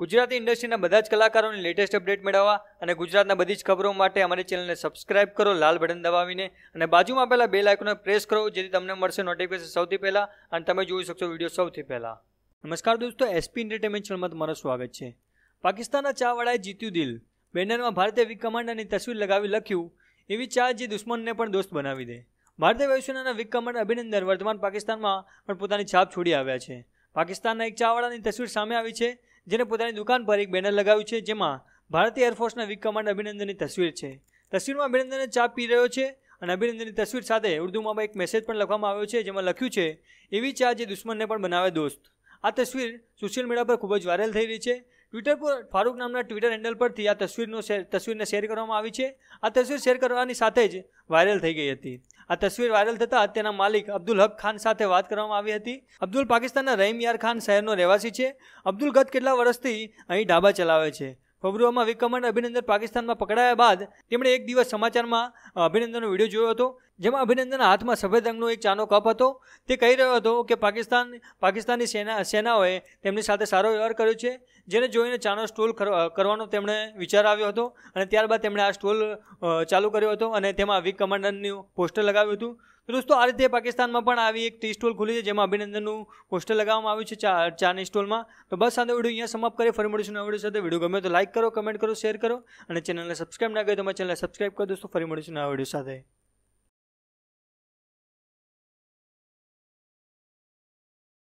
ગુજરાતી ઇન્ડસ્ટ્રીના બધા જ કલાકારોની લેટેસ્ટ અપડેટ મેળવવા અને ગુજરાતના બધી જ ખબરો માટે અમારી ચેનલને સબસ્ક્રાઇબ કરો લાલ બટન દબાવીને અને બાજુમાં પહેલાં બે લાઇકોને પ્રેસ કરો જેથી તમને મળશે નોટિફિકેશન સૌથી પહેલાં અને તમે જોઈ શકશો વિડીયો સૌથી પહેલાં નમસ્કાર દોસ્તો એસપી એન્ટરટેનમેન્ટ ચેનલમાં તમારું સ્વાગત છે પાકિસ્તાનના ચાવાળાએ જીત્યું દિલ બેનરમાં ભારતીય વિંગ કમાન્ડરની તસવીર લગાવી લખ્યું એવી ચા જે દુશ્મનને પણ દોસ્ત બનાવી દે ભારતીય વાયુસેનાના વિંગ કમાન્ડર અભિનંદન વર્તમાન પાકિસ્તાનમાં પણ પોતાની છાપ છોડી આવ્યા છે પાકિસ્તાનના એક ચાવાળાની તસવીર સામે આવી છે જેને પોતાની દુકાન પર એક બેનર લગાવ્યું છે જેમાં ભારતીય એરફોર્સના વિંગ કમાન્ડર અભિનંદનની તસવીર છે તસવીરમાં અભિનંદન ચા પી રહ્યો છે અને અભિનંદનની તસવીર સાથે ઉર્દુમાં એક મેસેજ પણ લખવામાં આવ્યો છે જેમાં લખ્યું છે એવી ચા જે દુશ્મનને પણ બનાવે દોસ્ત આ તસવીર સોશિયલ મીડિયા પર ખૂબ જ વાયરલ થઈ રહી છે ટ્વિટર પર ફારૂક નામના ટ્વિટર હેન્ડલ પરથી આ તસવીરનો તસવીરને શેર કરવામાં આવી છે આ તસવીર શેર કરવાની સાથે જ વાયરલ થઈ ગઈ હતી આ તસવીર વાયરલ થતાં તેના માલિક અબ્દુલ હક ખાન સાથે વાત કરવામાં આવી હતી અબ્દુલ પાકિસ્તાનના રહીમ યાર ખાન શહેરનો રહેવાસી છે અબ્દુલ ગત કેટલા વર્ષથી અહીં ઢાબા ચલાવે છે ફેબ્રુઆરીમાં વિક્રમણ અભિનંદન પાકિસ્તાનમાં પકડાયા બાદ તેમણે એક દિવસ સમાચારમાં અભિનંદનનો વિડીયો જોયો હતો જેમાં અભિનંદનના હાથમાં સફેદ રંગનો એક ચાનો કપ હતો તે કહી રહ્યો હતો કે પાકિસ્તાન પાકિસ્તાની સેના સેનાઓએ તેમની સાથે સારો વ્યવહાર કર્યો છે જેને જોઈને ચાનો સ્ટોલ કરવાનો તેમણે વિચાર આવ્યો હતો અને ત્યારબાદ તેમણે આ સ્ટોલ ચાલુ કર્યો હતો અને તેમાં વિક કમાન્ડરનું પોસ્ટર લગાવ્યું હતું તો દોસ્તો આ રીતે પાકિસ્તાનમાં પણ આવી એક ટી સ્ટોલ ખુલી છે જેમાં અભિનંદનનું પોસ્ટર લગાવવામાં આવ્યું છે ચાર ચાની સ્ટોલમાં તો બસ સાથે વિડીયો અહીંયા સમાપ્ત કરી ફરી મળીશું નવા વિડીયો સાથે વિડીયો ગમે તો લાઇક કરો કમેન્ટ કરો શેર કરો અને ચેનલને સબસ્ક્રાઇબ ના કરી તો મારી ચેનલને સબસ્ક્રાઇબ કરો દોસ્તો ફરી મળીશું નવા વિડીયો સાથે